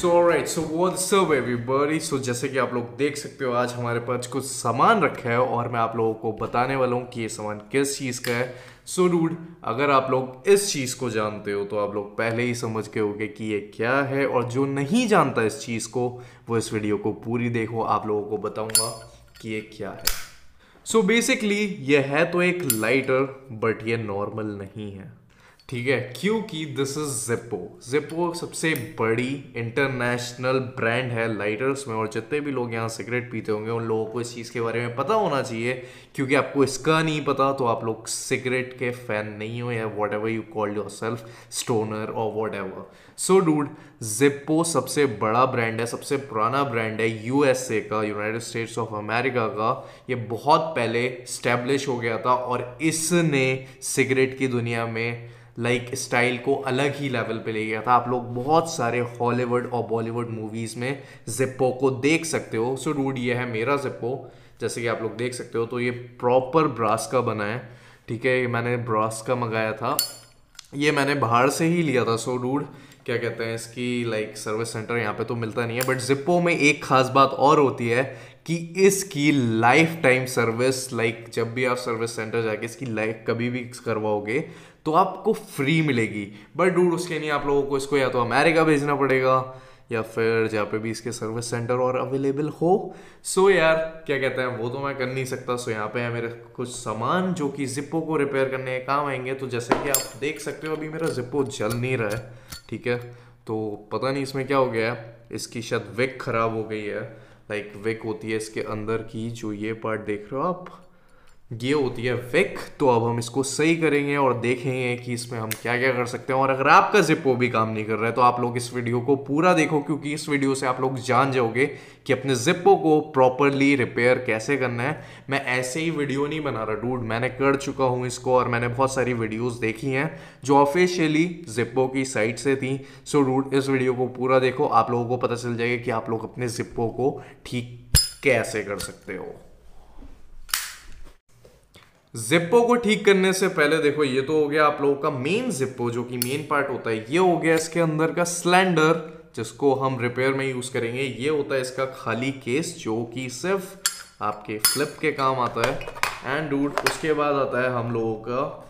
सो right so वो सब everybody so जैसे कि आप लोग देख सकते हो आज हमारे पास कुछ सामान रखा है और मैं आप लोगों को बताने वाला हूँ कि ये सामान किस चीज़ का है सो so, डूड अगर आप लोग इस चीज़ को जानते हो तो आप लोग पहले ही समझ के होगे कि ये क्या है और जो नहीं जानता इस चीज़ को वो इस वीडियो को पूरी देखो आप लोगों को बताऊँगा कि ये क्या है सो so बेसिकली ये है तो एक लाइटर बट ये नॉर्मल नहीं है ठीक है क्योंकि दिस इज जिपो जिपो सबसे बड़ी इंटरनेशनल ब्रांड है लाइटर्स में और जितने भी लोग यहाँ सिगरेट पीते होंगे उन लोगों को इस चीज़ के बारे में पता होना चाहिए क्योंकि आपको इसका नहीं पता तो आप लोग सिगरेट के फैन नहीं हो या whatever you call yourself stoner और whatever so dude Zippo सबसे बड़ा ब्रांड है सबसे पुराना ब्रांड है यू का यूनाइटेड स्टेट्स ऑफ अमेरिका का ये बहुत पहले स्टैब्लिश हो गया था और इसने सिगरेट की दुनिया में लाइक like, स्टाइल को अलग ही लेवल पे ले गया था आप लोग बहुत सारे हॉलीवुड और बॉलीवुड मूवीज़ में जिप्पो को देख सकते हो सो रूड ये है मेरा जिप्पो जैसे कि आप लोग देख सकते हो तो ये प्रॉपर ब्रास का बना है ठीक है ये मैंने ब्रास का मंगाया था ये मैंने बाहर से ही लिया था सो रूड क्या कहते हैं इसकी लाइक सर्विस सेंटर यहाँ पे तो मिलता नहीं है बट जिप्पो में एक खास बात और होती है कि इसकी लाइफ टाइम सर्विस लाइक जब भी आप सर्विस सेंटर जाके इसकी लाइफ कभी भी करवाओगे तो आपको फ्री मिलेगी बट डूड उसके लिए आप लोगों को इसको या तो अमेरिका भेजना पड़ेगा या फिर जहाँ पे भी इसके सर्विस सेंटर और अवेलेबल हो सो so यार क्या कहते हैं वो तो मैं कर नहीं सकता सो so यहाँ पे है मेरे कुछ सामान जो कि जिप्पो को रिपेयर करने के काम आएंगे तो जैसे कि आप देख सकते हो अभी मेरा जिप्पो जल नहीं रहा है ठीक है तो पता नहीं इसमें क्या हो गया है इसकी शायद विक खराब हो गई है लाइक विक होती है इसके अंदर की जो ये पार्ट देख रहे हो आप ये होती है विक तो अब हम इसको सही करेंगे और देखेंगे कि इसमें हम क्या क्या कर सकते हैं और अगर आपका जिप्पो भी काम नहीं कर रहा है तो आप लोग इस वीडियो को पूरा देखो क्योंकि इस वीडियो से आप लोग जान जाओगे कि अपने जिप्पो को प्रॉपरली रिपेयर कैसे करना है मैं ऐसे ही वीडियो नहीं बना रहा डूड मैंने कर चुका हूँ इसको और मैंने बहुत सारी वीडियोज़ देखी हैं जो ऑफिशियली जिप्पो की साइट से थी सो डूड इस वीडियो को पूरा देखो आप लोगों को पता चल जाएगा कि आप लोग अपने जिप्पो को ठीक कैसे कर सकते हो जिप्पो को ठीक करने से पहले देखो ये तो हो गया आप लोगों का मेन जिप्पो जो कि मेन पार्ट होता है ये हो गया इसके अंदर का सिलेंडर जिसको हम रिपेयर में यूज करेंगे ये होता है इसका खाली केस जो कि सिर्फ आपके फ्लिप के काम आता है एंड डूड उसके बाद आता है हम लोगों का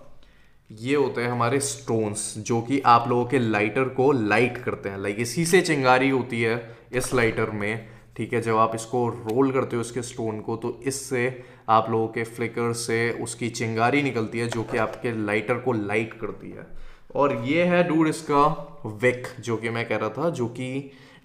ये होते हैं हमारे स्टोन्स जो कि आप लोगों के लाइटर को लाइट करते हैं लाइक इसी से चिंगारी होती है इस लाइटर में ठीक है जब आप इसको रोल करते हो इसके स्टोन को तो इससे आप लोगों के फ्लिकर से उसकी चिंगारी निकलती है जो कि आपके लाइटर को लाइट करती है और ये है डूड इसका विक जो कि मैं कह रहा था जो कि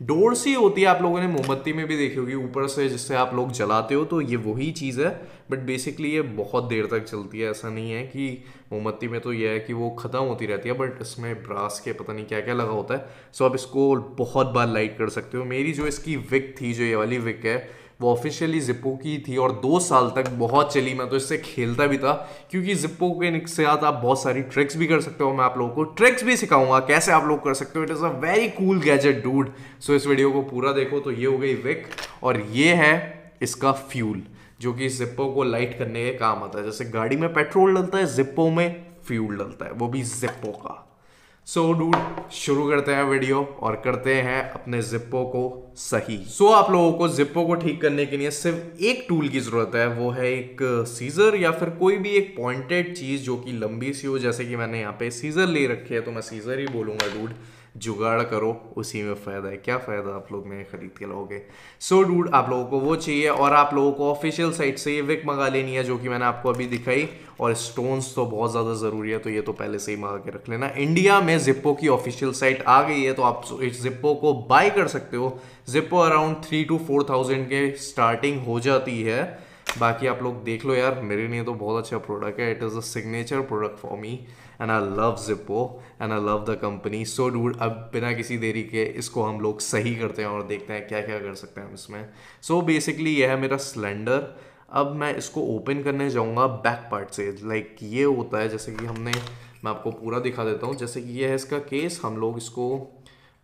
डोर सी होती है आप लोगों ने मोमबत्ती में भी देखी होगी ऊपर से जिससे आप लोग जलाते हो तो ये वही चीज़ है बट बेसिकली ये बहुत देर तक चलती है ऐसा नहीं है कि मोमबत्ती में तो यह है कि वो ख़त्म होती रहती है बट इसमें ब्रास के पता नहीं क्या क्या लगा होता है सो आप इसको बहुत बार लाइट कर सकते हो मेरी जो इसकी विक थी जो ये वाली विक है वो ऑफिशियली जिप्पो की थी और दो साल तक बहुत चली मैं तो इससे खेलता भी था क्योंकि जिप्पो के से साथ आप बहुत सारी ट्रिक्स भी कर सकते हो मैं आप लोगों को ट्रिक्स भी सिखाऊंगा कैसे आप लोग कर सकते हो it is a very cool gadget dude so इस वीडियो को पूरा देखो तो ये हो गई विक और ये है इसका फ्यूल जो कि जिप्पो को लाइट करने के काम आता है जैसे गाड़ी में पेट्रोल डलता है जिप्पो में फ्यूल डलता है वो भी जिप्पो का सो so, डूड शुरू करते हैं वीडियो और करते हैं अपने जिप्पो को सही सो so, आप लोगों को जिप्पो को ठीक करने के लिए सिर्फ एक टूल की ज़रूरत है वो है एक सीज़र या फिर कोई भी एक पॉइंटेड चीज़ जो कि लंबी सी हो जैसे कि मैंने यहाँ पे सीज़र ले रखी है तो मैं सीज़र ही बोलूंगा डूड जुगाड़ करो उसी में फ़ायदा है क्या फ़ायदा आप लोग में ख़रीद के लाओगे सो so, डूड आप लोगों को वो चाहिए और आप लोगों को ऑफिशियल साइट से ये विक मंगा लेनी है जो कि मैंने आपको अभी दिखाई और स्टोन्स तो बहुत ज़्यादा ज़रूरी है तो ये तो पहले से ही मंगा के रख लेना इंडिया में जिप्पो की ऑफिशियल साइट आ गई है तो आप इस जिप्पो को बाय कर सकते हो Zippo around three to four thousand के स्टार्टिंग हो जाती है बाकी आप लोग देख लो यार मेरे लिए तो बहुत अच्छा प्रोडक्ट है it is a signature product for me and I love Zippo and I love the company so dude अब बिना किसी देरी के इसको हम लोग सही करते हैं और देखते हैं क्या क्या कर सकते हैं हम इसमें सो so बेसिकली यह है मेरा सिलेंडर अब मैं इसको ओपन करने जाऊँगा बैक पार्ट से लाइक like ये होता है जैसे कि हमने मैं आपको पूरा दिखा देता हूँ जैसे कि ये है इसका केस हम लोग इसको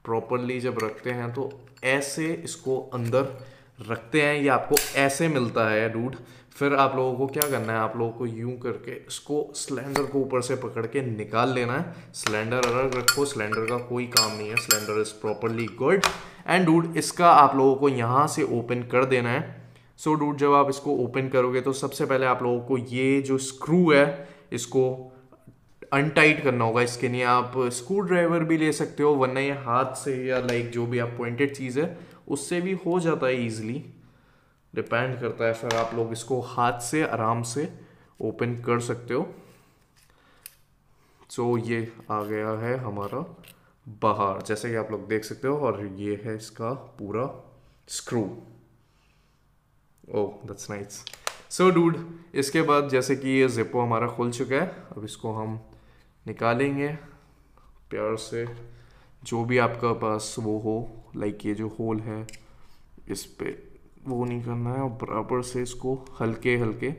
प्रॉपरली जब रखते हैं तो ऐसे इसको अंदर रखते हैं ये आपको ऐसे मिलता है डूड फिर आप लोगों को क्या करना है आप लोगों को यूं करके इसको सिलेंडर को ऊपर से पकड़ के निकाल लेना है सिलेंडर अलग रखो सिलेंडर का कोई काम नहीं है cylinder is properly good and dude इसका आप लोगों को यहाँ से ओपन कर देना है सो so, डूड जब आप इसको ओपन करोगे तो सबसे पहले आप लोगों को ये जो स्क्रू है इसको अनटाइट करना होगा इसके लिए आप स्क्रू ड्राइवर भी ले सकते हो वरना ये हाथ से या लाइक जो भी आप पॉइंटेड चीज़ है उससे भी हो जाता है ईजिली डिपेंड करता है फिर आप लोग इसको हाथ से आराम से ओपन कर सकते हो सो so, ये आ गया है हमारा बाहर जैसे कि आप लोग देख सकते हो और ये है इसका पूरा screw oh that's nice so dude इसके बाद जैसे कि ये जिपो हमारा खुल चुका है अब इसको हम निकालेंगे प्यार से जो भी आपका पास वो हो लाइक ये जो होल है इस पर वो नहीं करना है और बराबर से इसको हल्के हल्के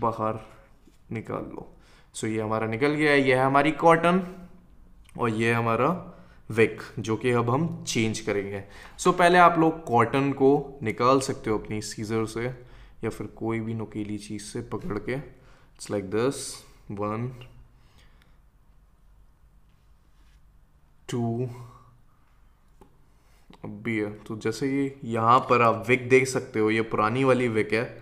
बाहर निकाल लो सो so, ये हमारा निकल गया है ये है हमारी कॉटन और ये हमारा विक जो कि अब हम चेंज करेंगे सो so, पहले आप लोग कॉटन को निकाल सकते हो अपनी सीजर से या फिर कोई भी नुकीली चीज़ से पकड़ के इट्स लाइक दस वन टू बी है तो जैसे ये यहाँ पर आप विक देख सकते हो ये पुरानी वाली विक है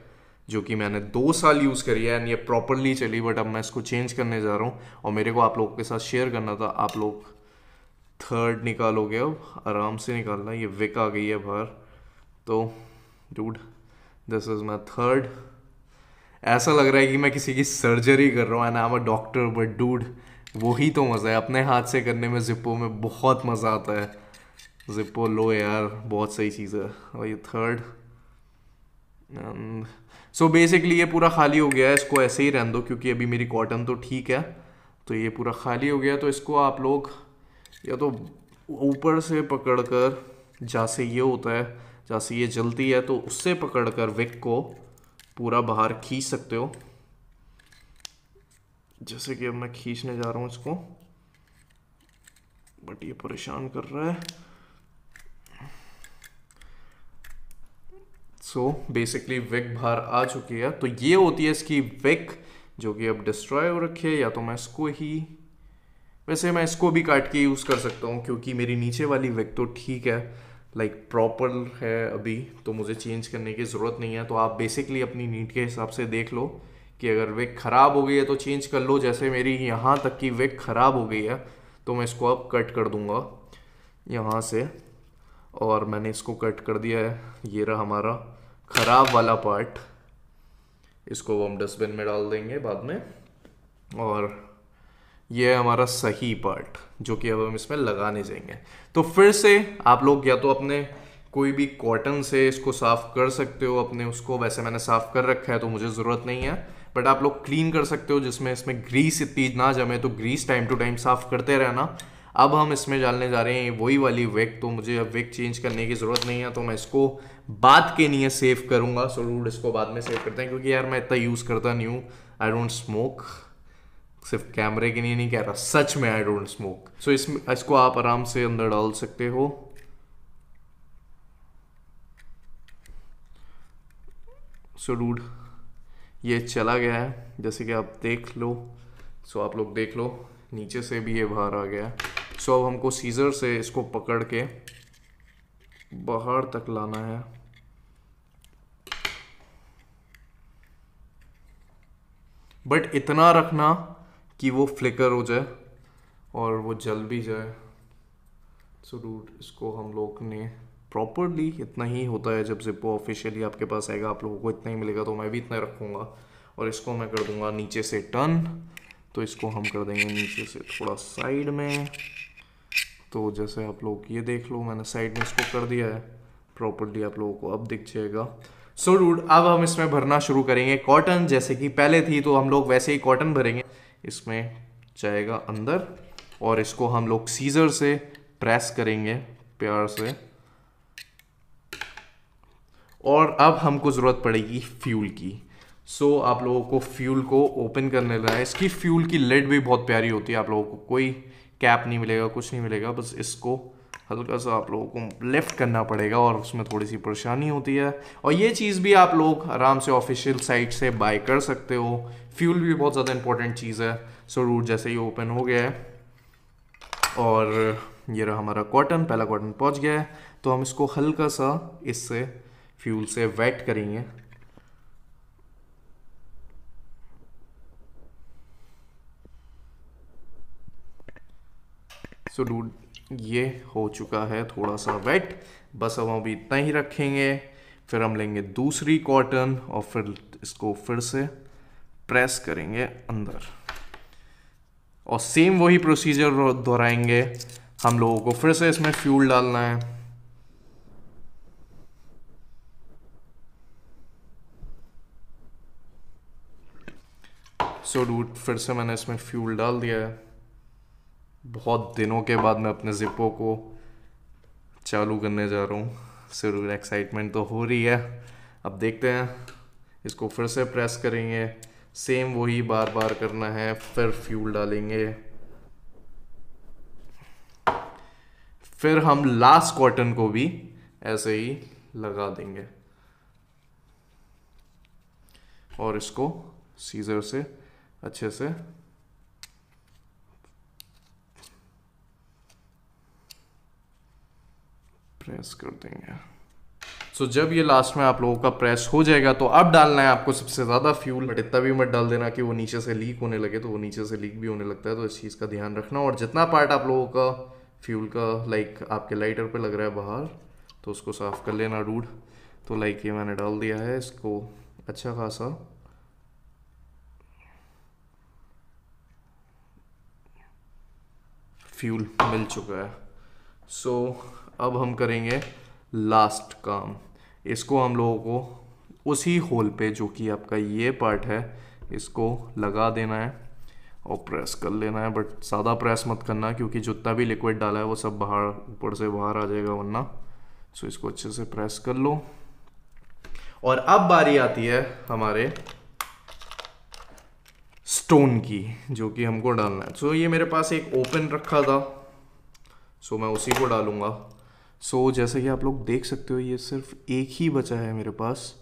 जो कि मैंने दो साल यूज़ करी है एंड ये प्रॉपरली चली बट अब मैं इसको चेंज करने जा रहा हूँ और मेरे को आप लोगों के साथ शेयर करना था आप लोग थर्ड निकालोगे अब आराम से निकालना ये विक आ गई है बाहर तो dude this is my third ऐसा लग रहा है कि मैं किसी की सर्जरी कर रहा हूँ and I am a doctor but dude वही तो मज़ा है अपने हाथ से करने में जिप्पो में बहुत मज़ा आता है जिपो लो यार बहुत सही चीज़ है और ये थर्ड सो बेसिकली ये पूरा खाली हो गया है इसको ऐसे ही रहने दो क्योंकि अभी मेरी कॉटन तो ठीक है तो ये पूरा खाली हो गया तो इसको आप लोग या तो ऊपर से पकड़ कर जहाँ से ये होता है जहाँ से ये जलती है तो उससे पकड़ कर विक को पूरा बाहर खींच सकते हो जैसे कि अब मैं खींचने जा रहा हूँ इसको बट ये परेशान कर रहा है सो बेसिकली विक बाहर आ चुकी है तो ये होती है इसकी विक जो कि अब डिस्ट्रॉय हो रखी है या तो मैं इसको ही वैसे मैं इसको भी काट के यूज़ कर सकता हूँ क्योंकि मेरी नीचे वाली विक तो ठीक है लाइक like, प्रॉपर है अभी तो मुझे चेंज करने की ज़रूरत नहीं है तो आप बेसिकली अपनी नीट के हिसाब से देख लो कि अगर विक ख़राब हो गई है तो चेंज कर लो जैसे मेरी यहाँ तक की विक ख़राब हो गई है तो मैं इसको अब कट कर दूँगा यहाँ से और मैंने इसको कट कर दिया है ये रहा हमारा खराब वाला पार्ट इसको हम डस्टबिन में डाल देंगे बाद में और ये हमारा सही पार्ट जो कि अब हम इसमें लगाने जाएंगे तो फिर से आप लोग या तो अपने कोई भी कॉटन से इसको साफ़ कर सकते हो अपने उसको वैसे मैंने साफ़ कर रखा है तो मुझे ज़रूरत नहीं है बट आप लोग क्लीन कर सकते हो जिसमें इसमें ग्रीस इतनी ना जमे तो ग्रीस टाइम टू टाइम साफ़ करते रहना अब हम इसमें डालने जा रहे हैं वही वाली वेक तो मुझे अब वेक चेंज करने की ज़रूरत नहीं है तो मैं इसको बात के लिए सेव करूँगा सो रूड इसको बाद में सेव करते हैं क्योंकि यार मैं इतना यूज़ करता नहीं हूँ आई डोंट स्मोक सिर्फ कैमरे के लिए नहीं कह रहा सच में आई डोंट स्मोक सो इस इसको आप आराम से अंदर डाल सकते हो सो so, डूड ये चला गया है जैसे कि आप देख लो सो so, आप लोग देख लो नीचे से भी ये बाहर आ गया सो so, अब हमको सीज़र से इसको पकड़ के बाहर तक लाना है बट इतना रखना कि वो फ्लिकर हो जाए और वो जल भी जाए सो डूड इसको हम लोग ने प्रॉपरली इतना ही होता है जब जिप्पो ऑफिशियली आपके पास आएगा आप लोगों को इतना ही मिलेगा तो मैं भी इतना रखूँगा और इसको मैं कर दूँगा नीचे से टर्न तो इसको हम कर देंगे नीचे से थोड़ा साइड में तो जैसे आप लोग ये देख लो मैंने साइड में इसको कर दिया है प्रॉपरली आप लोगों को अब दिख जाएगा सो रूड अब हम इसमें भरना शुरू करेंगे कॉटन जैसे कि पहले थी तो हम लोग वैसे ही कॉटन भरेंगे इसमें जाएगा अंदर और इसको हम लोग सीजर से प्रेस करेंगे प्यार से और अब हमको ज़रूरत पड़ेगी फ्यूल की सो so, आप लोगों को फ्यूल को ओपन करने लगा है इसकी फ्यूल की लेड भी बहुत प्यारी होती है आप लोगों को कोई कैप नहीं मिलेगा कुछ नहीं मिलेगा बस इसको हल्का सा आप लोगों को लेफ़्ट करना पड़ेगा और उसमें थोड़ी सी परेशानी होती है और ये चीज़ भी आप लोग आराम से ऑफिशियल साइट से बाय कर सकते हो फ्यूल भी बहुत ज़्यादा इंपॉर्टेंट चीज़ है सो रूट जैसे ही ओपन हो गया है और ये रहा हमारा कॉटन पहला कॉटन पहुंच गया है तो हम इसको हल्का सा इससे फ्यूल से वेट करेंगे सो so, डूड ये हो चुका है थोड़ा सा वेट बस अब हम इतना ही रखेंगे फिर हम लेंगे दूसरी कॉटन और फिर इसको फिर से प्रेस करेंगे अंदर और सेम वही प्रोसीजर दोहराएंगे हम लोगों को फिर से इसमें फ्यूल डालना है सो so, डूट फिर से मैंने इसमें फ्यूल डाल दिया है बहुत दिनों के बाद मैं अपने ज़िपो को चालू करने जा रहा हूँ सिर्फ एक्साइटमेंट तो हो रही है अब देखते हैं इसको फिर से प्रेस करेंगे सेम वही बार बार करना है फिर फ्यूल डालेंगे फिर हम लास्ट कॉटन को भी ऐसे ही लगा देंगे और इसको सीजर से अच्छे से प्रेस कर देंगे सो so, जब ये लास्ट में आप लोगों का प्रेस हो जाएगा तो अब डालना है आपको सबसे ज़्यादा फ्यूल बट इतना भी मत डाल देना कि वो नीचे से लीक होने लगे तो वो नीचे से लीक भी होने लगता है तो इस चीज़ का ध्यान रखना और जितना पार्ट आप लोगों का फ्यूल का लाइक आपके लाइटर पे लग रहा है बाहर तो उसको साफ़ कर लेना रूड तो लाइक ये मैंने डाल दिया है इसको अच्छा खासा फ्यूल मिल चुका है सो so, अब हम करेंगे लास्ट काम इसको हम लोगों को उसी होल पे जो कि आपका ये पार्ट है इसको लगा देना है और प्रेस कर लेना है बट ज़्यादा प्रेस मत करना क्योंकि जितना भी लिक्विड डाला है वो सब बाहर ऊपर से बाहर आ जाएगा वरना सो इसको अच्छे से प्रेस कर लो और अब बारी आती है हमारे स्टोन की जो कि हमको डालना है सो so, ये मेरे पास एक ओपन रखा था सो so, मैं उसी को डालूंगा सो so, जैसे कि आप लोग देख सकते हो ये सिर्फ एक ही बचा है मेरे पास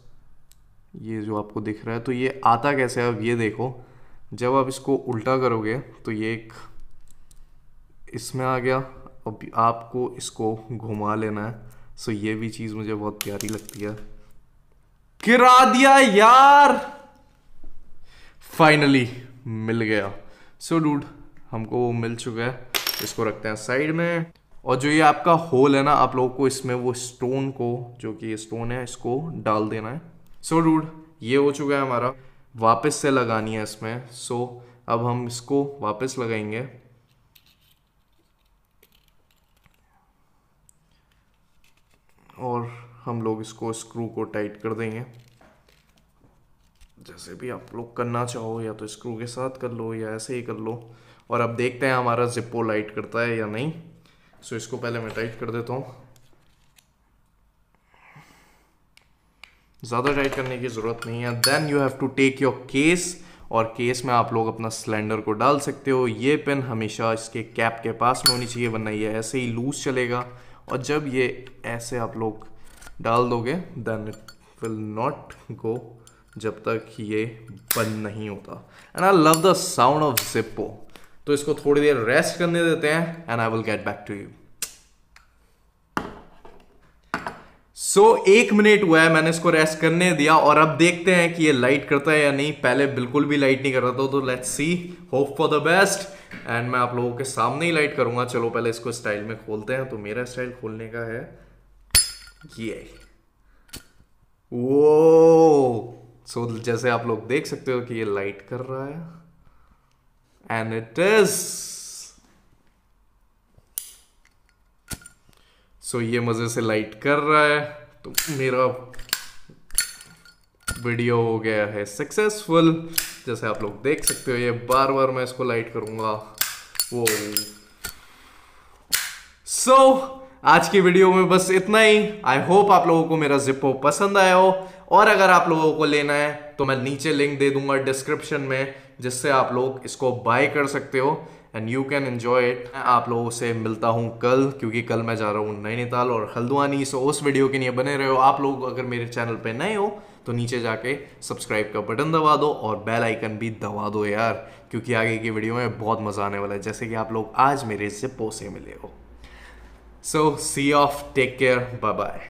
ये जो आपको दिख रहा है तो ये आता कैसे है अब ये देखो जब आप इसको उल्टा करोगे तो ये एक इसमें आ गया अब आपको इसको घुमा लेना है सो ये भी चीज़ मुझे बहुत प्यारी लगती है किरा दिया यार फाइनली मिल गया सो so, डूड हमको वो मिल चुका है इसको रखते हैं साइड में और जो ये आपका होल है ना आप लोगों को इसमें वो स्टोन को जो कि स्टोन है इसको डाल देना है सो so, रूड ये हो चुका है हमारा वापस से लगानी है इसमें सो so, अब हम इसको वापस लगाएंगे और हम लोग इसको स्क्रू को टाइट कर देंगे जैसे भी आप लोग करना चाहो या तो स्क्रू के साथ कर लो या ऐसे ही कर लो और अब देखते हैं हमारा जिप्पो लाइट करता है या नहीं सो इसको पहले मैं टाइट कर देता हूँ ज़्यादा टाइट करने की ज़रूरत नहीं है then you have to take your case और केस में आप लोग अपना सिलेंडर को डाल सकते हो ये पेन हमेशा इसके कैप के पास में होनी चाहिए वरना ये ऐसे ही लूज चलेगा और जब ये ऐसे आप लोग डाल दोगे then it will not go जब तक ये बंद नहीं होता and I love the sound of Zippo तो इसको थोड़ी देर रेस्ट करने देते हैं and I will get back to you so so, एक मिनट हुआ है मैंने इसको रेस्ट करने दिया और अब देखते हैं कि ये लाइट करता है या नहीं पहले बिल्कुल भी लाइट नहीं कर रहा था तो let's see hope for the best and मैं आप लोगों के सामने ही लाइट करूंगा चलो पहले इसको स्टाइल में खोलते हैं तो मेरा स्टाइल खोलने का है ये वो सो so, जैसे आप लोग देख सकते हो कि ये लाइट कर रहा है and it is so so, ये मज़े से लाइट कर रहा है तो मेरा वीडियो हो गया है सक्सेसफुल जैसे आप लोग देख सकते हो ये बार बार मैं इसको लाइट करूंगा वो सो so, आज की वीडियो में बस इतना ही आई होप आप लोगों को मेरा जिप्पो पसंद आया हो और अगर आप लोगों को लेना है तो मैं नीचे लिंक दे दूंगा डिस्क्रिप्शन में जिससे आप लोग इसको बाय कर सकते हो and you can enjoy it आप लोगों से मिलता हूँ कल क्योंकि कल मैं जा रहा हूँ नैनीताल और हल्द्वानी सो उस वीडियो के लिए बने रहे हो आप लोग अगर मेरे चैनल पे नए हो तो नीचे जाके सब्सक्राइब का बटन दबा दो और बेल आइकन भी दबा दो यार क्योंकि आगे की वीडियो में बहुत मज़ा आने वाला है जैसे कि आप लोग आज मेरे से पोसे मिले हो so see off take care bye bye